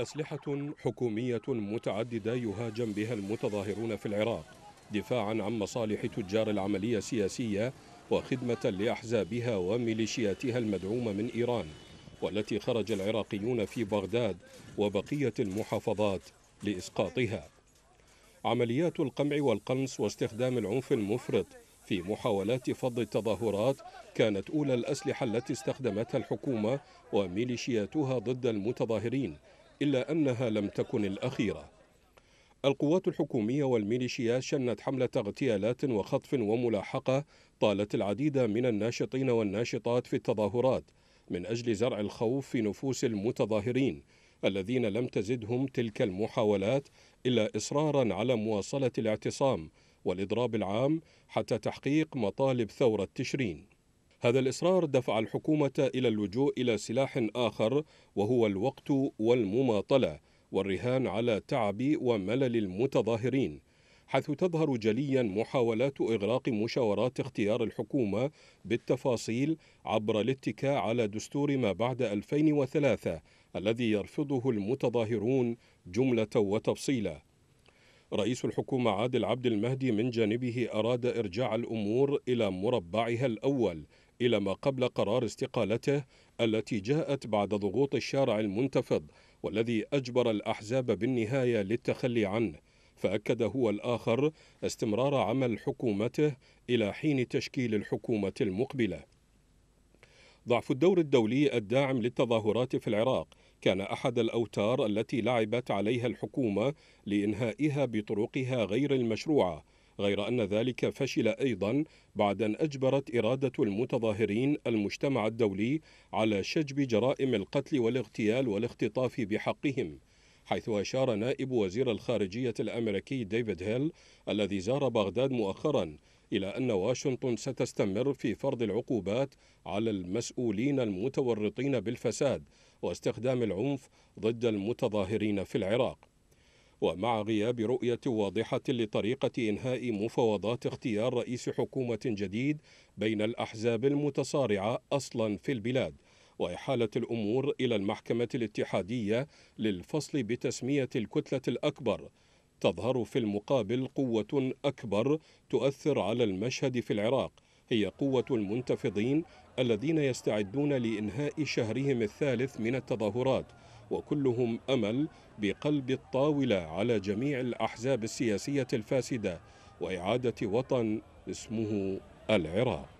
أسلحة حكومية متعددة يهاجم بها المتظاهرون في العراق دفاعا عن مصالح تجار العملية السياسية وخدمة لأحزابها وميليشياتها المدعومة من إيران والتي خرج العراقيون في بغداد وبقية المحافظات لإسقاطها عمليات القمع والقنص واستخدام العنف المفرط في محاولات فض التظاهرات كانت أولى الأسلحة التي استخدمتها الحكومة وميليشياتها ضد المتظاهرين إلا أنها لم تكن الأخيرة القوات الحكومية والميليشيات شنت حملة اغتيالات وخطف وملاحقة طالت العديد من الناشطين والناشطات في التظاهرات من أجل زرع الخوف في نفوس المتظاهرين الذين لم تزدهم تلك المحاولات إلا إصرارا على مواصلة الاعتصام والإضراب العام حتى تحقيق مطالب ثورة تشرين هذا الإصرار دفع الحكومة إلى اللجوء إلى سلاح آخر وهو الوقت والمماطلة والرهان على تعب وملل المتظاهرين حيث تظهر جليا محاولات إغراق مشاورات اختيار الحكومة بالتفاصيل عبر الاتكاء على دستور ما بعد 2003 الذي يرفضه المتظاهرون جملة وتفصيلا رئيس الحكومة عادل عبد المهدي من جانبه أراد إرجاع الأمور إلى مربعها الأول إلى ما قبل قرار استقالته التي جاءت بعد ضغوط الشارع المنتفض والذي أجبر الأحزاب بالنهاية للتخلي عنه فأكد هو الآخر استمرار عمل حكومته إلى حين تشكيل الحكومة المقبلة ضعف الدور الدولي الداعم للتظاهرات في العراق كان أحد الأوتار التي لعبت عليها الحكومة لإنهائها بطرقها غير المشروعة غير أن ذلك فشل أيضا بعد أن أجبرت إرادة المتظاهرين المجتمع الدولي على شجب جرائم القتل والاغتيال والاختطاف بحقهم حيث أشار نائب وزير الخارجية الأمريكي ديفيد هيل الذي زار بغداد مؤخرا إلى أن واشنطن ستستمر في فرض العقوبات على المسؤولين المتورطين بالفساد واستخدام العنف ضد المتظاهرين في العراق ومع غياب رؤية واضحة لطريقة إنهاء مفاوضات اختيار رئيس حكومة جديد بين الأحزاب المتصارعة أصلا في البلاد وإحالة الأمور إلى المحكمة الاتحادية للفصل بتسمية الكتلة الأكبر تظهر في المقابل قوة أكبر تؤثر على المشهد في العراق هي قوة المنتفضين الذين يستعدون لإنهاء شهرهم الثالث من التظاهرات وكلهم أمل بقلب الطاولة على جميع الأحزاب السياسية الفاسدة وإعادة وطن اسمه العراق